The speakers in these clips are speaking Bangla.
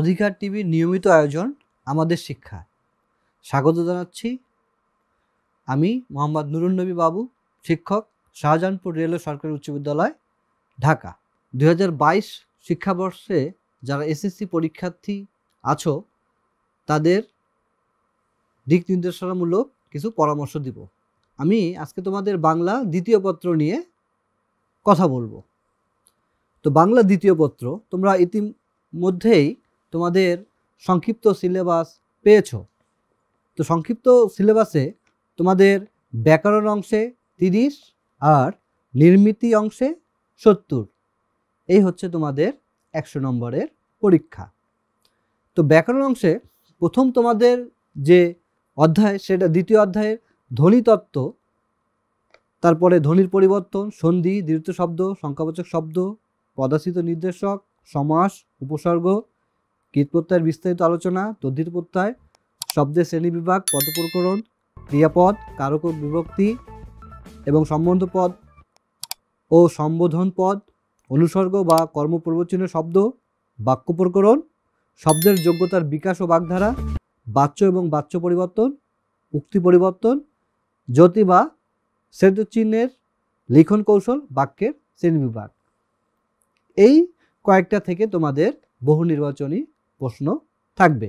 অধিকার টিভির নিয়মিত আয়োজন আমাদের শিক্ষা স্বাগত জানাচ্ছি আমি মোহাম্মদ নুরুন নবী বাবু শিক্ষক শাহজাহানপুর রেলওয়ে সরকারি উচ্চ বিদ্যালয় ঢাকা দু বাইশ শিক্ষাবর্ষে যারা এসএসসি পরীক্ষার্থী আছো তাদের দিক নির্দেশনামূলক কিছু পরামর্শ দিব আমি আজকে তোমাদের বাংলা দ্বিতীয় পত্র নিয়ে কথা বলবো তো বাংলা দ্বিতীয় পত্র তোমরা ইতিমধ্যেই তোমাদের সংক্ষিপ্ত সিলেবাস পেয়েছ তো সংক্ষিপ্ত সিলেবাসে তোমাদের ব্যাকরণ অংশে তিরিশ আর নির্মিতি অংশে সত্তর এই হচ্ছে তোমাদের একশো নম্বরের পরীক্ষা তো ব্যাকরণ অংশে প্রথম তোমাদের যে অধ্যায় সেটা দ্বিতীয় অধ্যায়ের ধ্বনিতত্ত্ব তারপরে ধ্বনির পরিবর্তন সন্ধি দীর্ঘ শব্দ সংখ্যাবাচক শব্দ পদাসিত নির্দেশক সমাস উপসর্গ কৃত প্রত্যয়ের বিস্তারিত আলোচনা তদ্ধিত প্রত্যয় শব্দের শ্রেণীবিভাগ পদপ্রকরণ ক্রিয়াপদ কারক বিভক্তি এবং সম্বন্ধ পদ ও সম্বোধন পদ অনুসর্গ বা কর্মপ্রবচনের শব্দ বাক্য প্রকরণ শব্দের যোগ্যতার বিকাশ ও বাগধারা বাচ্য এবং বাচ্য পরিবর্তন উক্তি পরিবর্তন জ্যোতি বা চিহ্নের লিখন কৌশল বাক্যের শ্রেণীবিভাগ এই কয়েকটা থেকে তোমাদের বহু নির্বাচনী প্রশ্ন থাকবে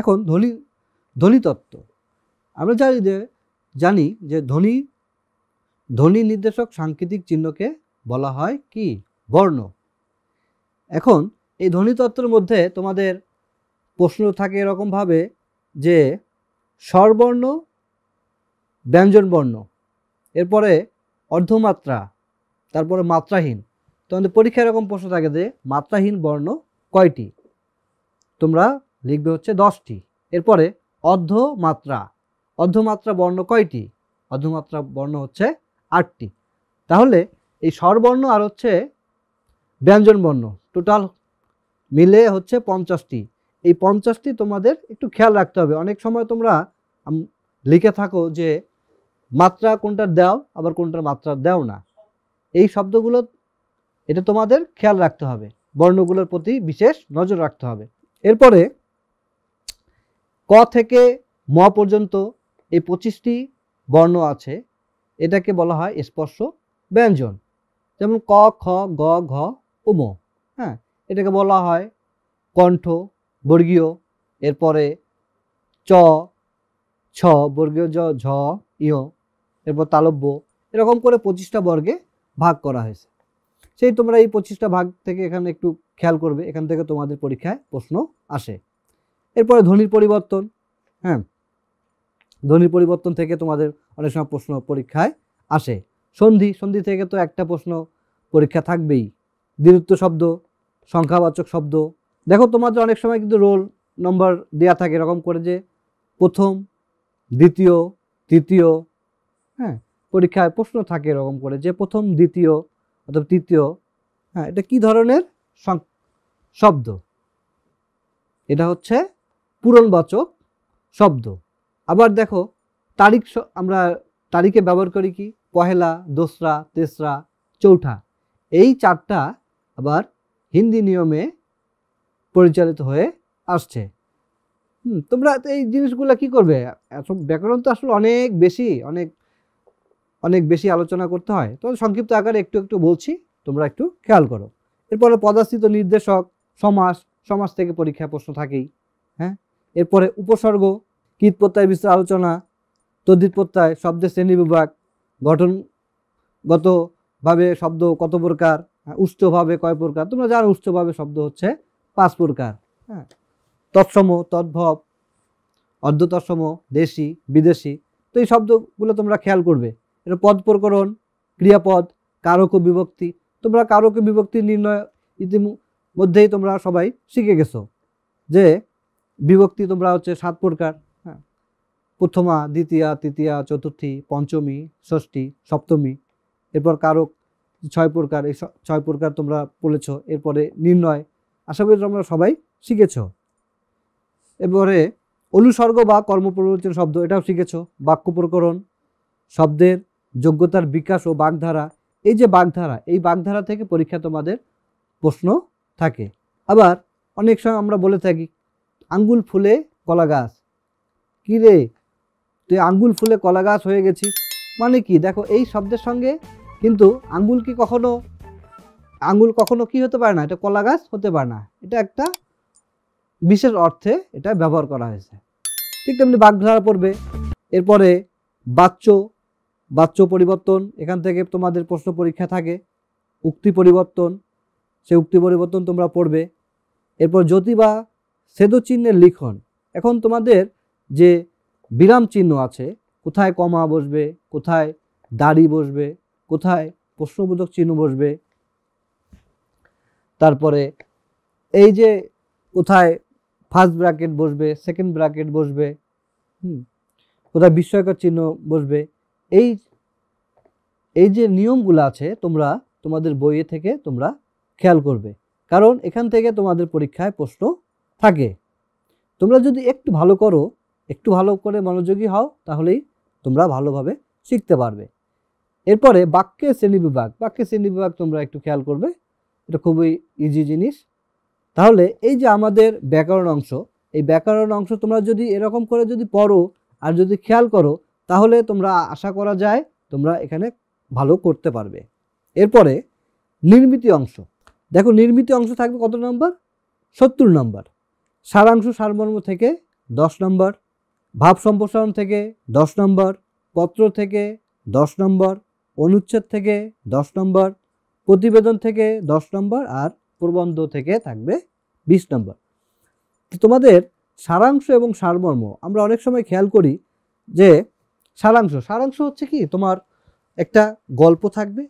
এখন ধ্বনি ধ্বনিতত্ত্ব আমরা জানি যে জানি যে ধ্বনি ধ্বনি নির্দেশক সাংকেতিক চিহ্নকে বলা হয় কি বর্ণ এখন এই ধ্বনিতত্ত্বের মধ্যে তোমাদের প্রশ্ন থাকে এরকমভাবে যে স্বরবর্ণ ব্যঞ্জনবর্ণ এরপরে অর্ধমাত্রা তারপরে মাত্রাহীন তোমাদের পরীক্ষায় এরকম প্রশ্ন থাকে যে মাত্রাহীন বর্ণ কয়টি তোমরা লিখবে হচ্ছে দশটি এরপরে অর্ধমাত্রা অর্ধমাত্রা বর্ণ কয়টি অর্ধমাত্রা বর্ণ হচ্ছে আটটি তাহলে এই স্বরবর্ণ আর হচ্ছে ব্যঞ্জনবর্ণ টোটাল মিলে হচ্ছে পঞ্চাশটি এই পঞ্চাশটি তোমাদের একটু খেয়াল রাখতে হবে অনেক সময় তোমরা লিখে থাকো যে মাত্রা কোনটার দাও আবার কোনটার মাত্রা দাও না এই শব্দগুলো এটা তোমাদের খেয়াল রাখতে হবে বর্ণগুলোর প্রতি বিশেষ নজর রাখতে হবে এরপরে ক থেকে ম পর্যন্ত এই পঁচিশটি বর্ণ আছে এটাকে বলা হয় স্পর্শ ব্যঞ্জন যেমন ক খ গ ঘ ও ম হ্যাঁ এটাকে বলা হয় কণ্ঠ বর্গীয় এরপরে চ ছ বর্গীয় জ ঝ ইয় এরপর তালব্য এরকম করে পঁচিশটা বর্গে ভাগ করা হয়েছে সেই তোমরা এই পঁচিশটা ভাগ থেকে এখানে একটু খেয়াল করবে এখান থেকে তোমাদের পরীক্ষায় প্রশ্ন আসে এরপরে ধ্বনির পরিবর্তন হ্যাঁ ধ্বনির পরিবর্তন থেকে তোমাদের অনেক সময় প্রশ্ন পরীক্ষায় আসে সন্ধি সন্ধি থেকে তো একটা প্রশ্ন পরীক্ষা থাকবেই দীর্ঘ শব্দ সংখ্যাবাচক শব্দ দেখো তোমাদের অনেক সময় কিন্তু রোল নম্বর দেয়া থাকে এরকম করে যে প্রথম দ্বিতীয় তৃতীয় হ্যাঁ পরীক্ষায় প্রশ্ন থাকে এরকম করে যে প্রথম দ্বিতীয় অথবা তৃতীয় হ্যাঁ এটা কি ধরনের শব্দ এটা হচ্ছে পূরণবাচক শব্দ আবার দেখো তারিখ আমরা তারিখে ব্যবহার করি কি পহেলা দোসরা তেসরা চৌঠা এই চারটা আবার হিন্দি নিয়মে পরিচালিত হয়ে আসছে তোমরা এই জিনিসগুলো কি করবে ব্যাকরণ তো আসলে অনেক বেশি অনেক অনেক বেশি আলোচনা করতে হয় তো সংক্ষিপ্ত আকারে একটু একটু বলছি তোমরা একটু খেয়াল করো এরপরে পদাস্থিত নির্দেশক সমাস সমাজ থেকে পরীক্ষা প্রশ্ন থাকেই হ্যাঁ এরপরে উপসর্গ কীত প্রত্যায় বিস্তার আলোচনা তদ্বিত প্রত্যায় শব্দের শ্রেণীবিভাগ গঠনগতভাবে শব্দ কত প্রকার হ্যাঁ? উষ্ঠভাবে কয় প্রকার তোমরা জানো উষ্ঠভাবে শব্দ হচ্ছে পাঁচ প্রকার হ্যাঁ তৎসম তদ্ভব অর্ধতৎসম দেশি বিদেশি তো এই শব্দগুলো তোমরা খেয়াল করবে এটা পদ প্রকরণ ক্রিয়াপদ কারক বিভক্তি তোমরা কারক বিভক্তি নির্ণয় ইতিমধ্যেই তোমরা সবাই শিখে গেছো যে বিভক্তি তোমরা হচ্ছে সাত প্রকার হ্যাঁ প্রথমা দ্বিতীয়া তৃতীয়া চতুর্থী পঞ্চমী ষষ্ঠী সপ্তমী এরপর কারক ছয় প্রকার এই ছয় প্রকার তোমরা বলেছ এরপরে নির্ণয় আশা করি তোমরা সবাই শিখেছ এরপরে অনুসর্গ বা কর্মপ্রবচন শব্দ এটাও শিখেছ বাক্য প্রকরণ শব্দের যোগ্যতার বিকাশ ও বাগধারা এই যে বাগধারা এই বাগধারা থেকে পরীক্ষা তোমাদের প্রশ্ন থাকে আবার অনেক সময় আমরা বলে থাকি আঙ্গুল ফুলে কলা গাছ কী রে তুই আঙ্গুল ফুলে কলা গাছ হয়ে গেছি মানে কি দেখো এই শব্দের সঙ্গে কিন্তু আঙ্গুল কি কখনো আঙ্গুল কখনো কি হতে পারে না এটা কলা গাছ হতে পারে না এটা একটা বিশেষ অর্থে এটা ব্যবহার করা হয়েছে ঠিক তেমনি বাগধারা পড়বে এরপরে বাচ্চ বাচ্য পরিবর্তন এখান থেকে তোমাদের প্রশ্ন পরীক্ষা থাকে উক্তি পরিবর্তন সে উক্তি পরিবর্তন তোমরা পড়বে এরপর জ্যোতি বা চিহ্নের লিখন এখন তোমাদের যে বিরাম চিহ্ন আছে কোথায় কমা বসবে কোথায় দাড়ি বসবে কোথায় প্রশ্নবোধক চিহ্ন বসবে তারপরে এই যে কোথায় ফার্স্ট ব্র্যাকেট বসবে সেকেন্ড ব্র্যাকেট বসবে হুম কোথায় বিস্ময়কর চিহ্ন বসবে এই এই যে নিয়মগুলো আছে তোমরা তোমাদের বইয়ে থেকে তোমরা খেয়াল করবে কারণ এখান থেকে তোমাদের পরীক্ষায় প্রশ্ন থাকে তোমরা যদি একটু ভালো করো একটু ভালো করে মনোযোগী হও তাহলেই তোমরা ভালোভাবে শিখতে পারবে এরপরে বাক্যে শ্রেণীবিভাগ বাক্যে শ্রেণীবিভাগ তোমরা একটু খেয়াল করবে এটা খুবই ইজি জিনিস তাহলে এই যে আমাদের ব্যাকরণ অংশ এই ব্যাকরণ অংশ তোমরা যদি এরকম করে যদি পড়ো আর যদি খেয়াল করো তাহলে তোমরা আশা করা যায় তোমরা এখানে ভালো করতে পারবে এরপরে নির্মিতি অংশ দেখো নির্মিত অংশ থাকবে কত নম্বর সত্তর নম্বর সারাংশ সারমর্ম থেকে দশ নম্বর ভাব সম্প্রসারণ থেকে দশ নম্বর পত্র থেকে দশ নম্বর অনুচ্ছেদ থেকে দশ নম্বর প্রতিবেদন থেকে দশ নম্বর আর প্রবন্ধ থেকে থাকবে বিশ নম্বর তোমাদের সারাংশ এবং সারমর্ম আমরা অনেক সময় খেয়াল করি যে সারাংশ সারাংশ হচ্ছে কি তোমার একটা গল্প থাকবে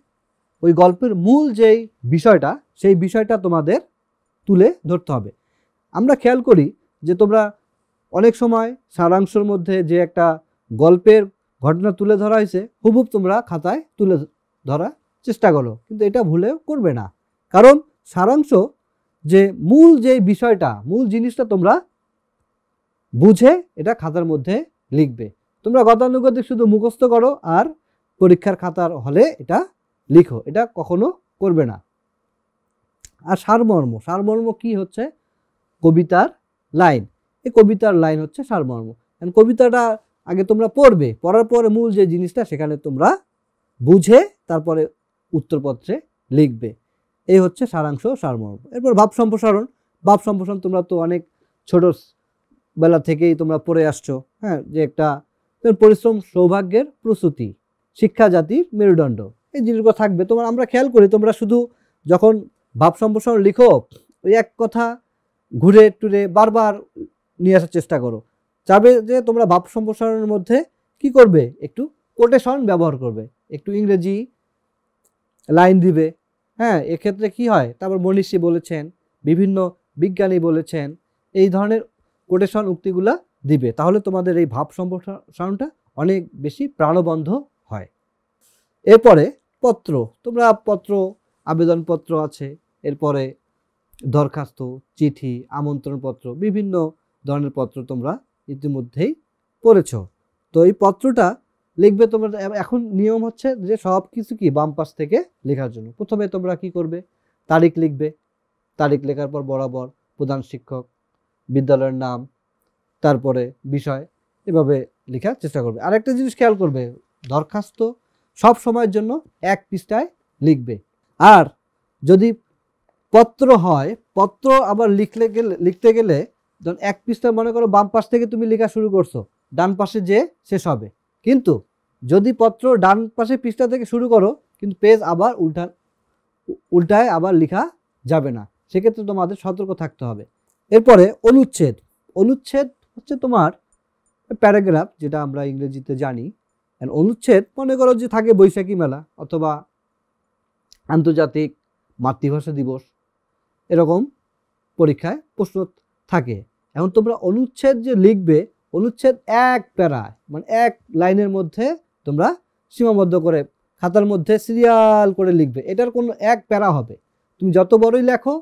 ওই গল্পের মূল যেই বিষয়টা সেই বিষয়টা তোমাদের তুলে ধরতে হবে আমরা খেয়াল করি যে তোমরা অনেক সময় সারাংশর মধ্যে যে একটা গল্পের ঘটনা তুলে ধরা হয়েছে হুবুব তোমরা খাতায় তুলে ধরার চেষ্টা করো কিন্তু এটা ভুলেও করবে না কারণ সারাংশ যে মূল যে বিষয়টা মূল জিনিসটা তোমরা বুঝে এটা খাতার মধ্যে লিখবে তোমরা গতানুগতিক শুধু মুখস্থ করো আর পরীক্ষার খাতার হলে এটা লিখো এটা কখনো করবে না আর সারমর্ম সারমর্ম কি হচ্ছে কবিতার লাইন এই কবিতার লাইন হচ্ছে সারমর্ম কবিতাটা আগে তোমরা পড়বে পড়ার পরে মূল যে জিনিসটা সেখানে তোমরা বুঝে তারপরে উত্তরপত্রে লিখবে এই হচ্ছে সারাংশ সারমর্ম এরপর ভাব সম্প্রসারণ ভাব সম্প্রসারণ তোমরা তো অনেক ছোট বেলা থেকেই তোমরা পড়ে আসছো হ্যাঁ যে একটা পরিশ্রম সৌভাগ্যের প্রস্তুতি শিক্ষা জাতির মেরুদণ্ড এই জিনিসগুলো থাকবে তোমার আমরা খেয়াল করি তোমরা শুধু যখন ভাব সম্প্রসারণ লিখো ওই এক কথা ঘুরে টুরে বারবার নিয়ে আসার চেষ্টা করো চাবে যে তোমরা ভাব সম্প্রসারণের মধ্যে কি করবে একটু কোটেশন ব্যবহার করবে একটু ইংরেজি লাইন দিবে হ্যাঁ এক্ষেত্রে কি হয় তারপর মনীষী বলেছেন বিভিন্ন বিজ্ঞানী বলেছেন এই ধরনের কোটেশন উক্তিগুলা দিবে তাহলে তোমাদের এই ভাব সম্প্রসারণটা অনেক বেশি প্রাণবন্ধ হয় এরপরে পত্র তোমরা পত্র আবেদনপত্র আছে এরপরে দরখাস্ত চিঠি আমন্ত্রণপত্র বিভিন্ন ধরনের পত্র তোমরা ইতিমধ্যেই পড়েছ তো এই পত্রটা লিখবে তোমরা এখন নিয়ম হচ্ছে যে সব কিছু কি বাম পাশ থেকে লেখার জন্য প্রথমে তোমরা কি করবে তারিখ লিখবে তারিখ লেখার পর বরাবর প্রধান শিক্ষক বিদ্যালয়ের নাম তারপরে বিষয় এভাবে লেখার চেষ্টা করবে আরেকটা জিনিস খেয়াল করবে দরখাস্ত সব সময়ের জন্য এক পৃষ্ঠায় লিখবে আর যদি পত্র হয় পত্র আবার লিখলে গেলে লিখতে গেলে যখন এক পৃষ্ঠা মনে করো বাম পাশ থেকে তুমি লেখা শুরু করছো ডান পাশে যে শেষ হবে কিন্তু যদি পত্র ডান পাশে পৃষ্ঠা থেকে শুরু করো কিন্তু পেজ আবার উল্টা উল্টায় আবার লেখা যাবে না সেক্ষেত্রে তোমাদের সতর্ক থাকতে হবে এরপরে অনুচ্ছেদ অনুচ্ছেদ হচ্ছে তোমার প্যারাগ্রাফ যেটা আমরা ইংরেজিতে জানি অনুচ্ছেদ মনে করো যে থাকে বৈশাখী মেলা অথবা আন্তর্জাতিক মাতৃভাষা দিবস এরকম পরীক্ষায় প্রশ্ন থাকে এখন তোমরা অনুচ্ছেদ যে লিখবে অনুচ্ছেদ এক প্যারা মানে এক লাইনের মধ্যে তোমরা সীমাবদ্ধ করে খাতার মধ্যে সিরিয়াল করে লিখবে এটার কোনো এক প্যারা হবে তুমি যত বড়ই লেখো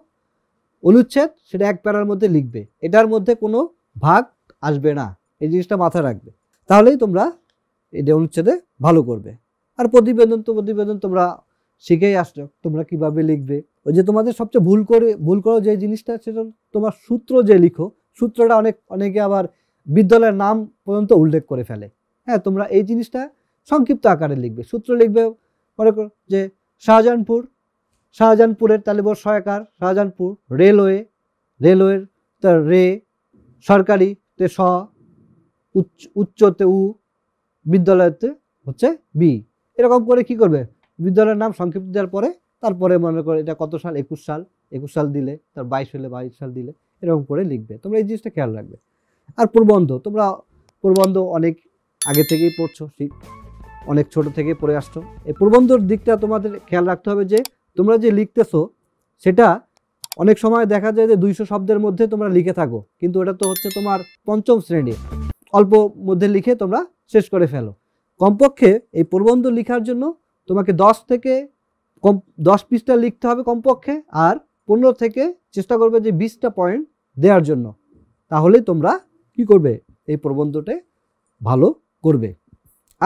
অনুচ্ছেদ সেটা এক প্যারার মধ্যে লিখবে এটার মধ্যে কোনো ভাগ আসবে না এই জিনিসটা মাথায় রাখবে তাহলেই তোমরা এটা অনুচ্ছেদে ভালো করবে আর প্রতিবেদন তো প্রতিবেদন তোমরা শিখেই আসছো তোমরা কিভাবে লিখবে ওই যে তোমাদের সবচেয়ে ভুল করে ভুল করো যে জিনিসটা সেটা তোমার সূত্র যে লিখো সূত্রটা অনেক অনেকে আবার বিদ্যালয়ের নাম পর্যন্ত উল্লেখ করে ফেলে হ্যাঁ তোমরা এই জিনিসটা সংক্ষিপ্ত আকারে লিখবে সূত্র লিখবে মনে করো যে শাহজাহানপুর শাহজাহানপুরের তাহলে বড় সহায়কার শাহজাহানপুর রেলওয়ে রেলওয়ের রে সরকারি তে স উচ্চ উচ্চতে উ বিদ্যালয়তে হচ্ছে বি এরকম করে কি করবে বিদ্যালয়ের নাম সংক্ষিপ্ত দেওয়ার পরে তারপরে মনে করে এটা কত সাল একুশ সাল একুশ সাল দিলে তার বাইশ হলে বাইশ সাল দিলে এরকম করে লিখবে তোমরা এই জিনিসটা খেয়াল রাখবে আর প্রবন্ধ তোমরা প্রবন্ধ অনেক আগে থেকেই পড়ছো ঠিক অনেক ছোট থেকে পড়ে আসছো এই প্রবন্ধর দিকটা তোমাদের খেয়াল রাখতে হবে যে তোমরা যে লিখতেছো সেটা অনেক সময় দেখা যায় যে দুইশো শব্দের মধ্যে তোমরা লিখে থাকো কিন্তু এটা তো হচ্ছে তোমার পঞ্চম শ্রেণী অল্প মধ্যে লিখে তোমরা শেষ করে ফেলো কমপক্ষে এই প্রবন্ধ লিখার জন্য তোমাকে দশ থেকে কম দশ পিসটা লিখতে হবে কমপক্ষে আর পনেরো থেকে চেষ্টা করবে যে বিশটা পয়েন্ট দেওয়ার জন্য তাহলে তোমরা কি করবে এই প্রবন্ধটে ভালো করবে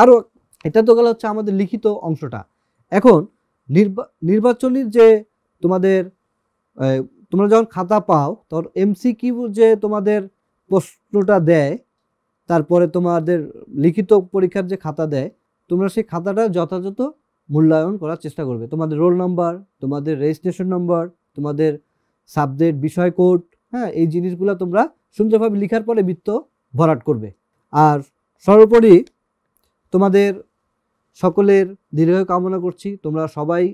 আরও এটা তো গেল হচ্ছে আমাদের লিখিত অংশটা এখন নির্বাচনীর যে তোমাদের তোমরা যখন খাতা পাও তখন এমসি যে তোমাদের প্রশ্নটা দেয় তারপরে তোমাদের লিখিত পরীক্ষার যে খাতা দেয় তোমরা সেই খাতাটা যথাযথ মূল্যায়ন করার চেষ্টা করবে তোমাদের রোল নাম্বার তোমাদের রেজিস্ট্রেশন নাম্বার তোমাদের সাবজেক্ট বিষয় কোড হ্যাঁ এই জিনিসগুলো তোমরা সুন্দরভাবে লিখার পরে বৃত্ত ভরাট করবে আর সর্বোপরি তোমাদের সকলের দীর্ঘ কামনা করছি তোমরা সবাই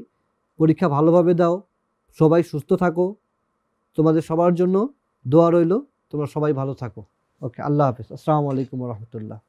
পরীক্ষা ভালোভাবে দাও সবাই সুস্থ থাকো তোমাদের সবার জন্য দোয়া রইল তোমরা সবাই ভালো থাকো ওকে আল্লাহ হাফিজ আসসালামু আলাইকুম রহমতুল্লাহ